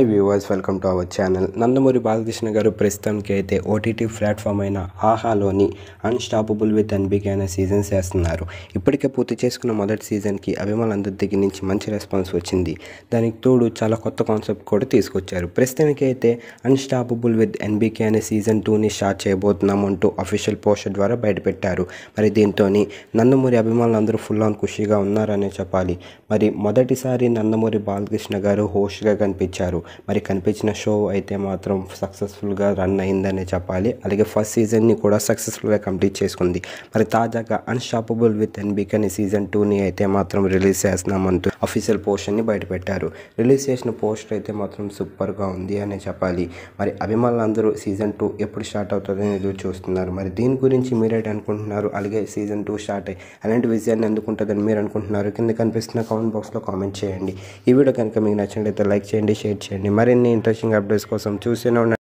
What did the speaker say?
hi viewers welcome to our channel Nandamuri Balakrishna గారు ప్రస్తుతానికి అయితే ఓటీటీ ప్లాట్ఫామ్ అయిన ఆహాలోని అన్స్టాపబుల్ విత్ అన్బిగ్ అనే సీజన్స్ చేస్తున్నారు ఇప్పటికే పూర్తి చేసుకున్న మొదటి సీజన్కి అభిమానులందరి దగ్గర నుంచి మంచి రెస్పాన్స్ వచ్చింది దానికి తోడు చాలా కొత్త కాన్సెప్ట్ కూడా తీసుకొచ్చారు ప్రస్తుతానికి అయితే అన్స్టాపబుల్ విత్ ఎన్బికే అనే సీజన్ టూని స్టార్ట్ చేయబోతున్నాం అంటూ అఫీషియల్ పోస్టర్ ద్వారా బయటపెట్టారు మరి దీంతో నందమూరి అభిమానులందరూ ఫుల్ ఆన్ ఖుషీగా ఉన్నారనే చెప్పాలి మరి మొదటిసారి నందమూరి బాలకృష్ణ గారు హోస్ట్గా కనిపించారు మరి కనిపించిన షో అయితే మాత్రం సక్సెస్ఫుల్గా రన్ అయిందనే చెప్పాలి అలాగే ఫస్ట్ సీజన్ని కూడా సక్సెస్ఫుల్గా కంప్లీట్ చేసుకుంది మరి తాజాగా అన్షాపబుల్ విత్ ఎన్బిక్ అని సీజన్ టూని అయితే మాత్రం రిలీజ్ చేస్తున్నామంటూ అఫీషియల్ పోస్టర్ని బయటపెట్టారు రిలీజ్ చేసిన పోస్టర్ అయితే మాత్రం సూపర్గా ఉంది అనే చెప్పాలి మరి అభిమానులందరూ సీజన్ టూ ఎప్పుడు స్టార్ట్ అవుతుందని ఎదురు చూస్తున్నారు మరి దీని గురించి మీరేంటి అనుకుంటున్నారు అలాగే సీజన్ టూ స్టార్ట్ అయ్యి అలాంటి విజయాన్ని అందుకుంటుందని మీరు అనుకుంటున్నారు కింద కనిపిస్తున్న కామెంట్ బాక్స్లో కామెంట్ చేయండి ఈ వీడియో కనుక మీకు నచ్చినట్లయితే లైక్ చేయండి షేర్ చేయండి చేయండి మరిన్ని ఇంట్రెస్టింగ్ అప్డేట్స్ కోసం చూస్తూనే ఉండండి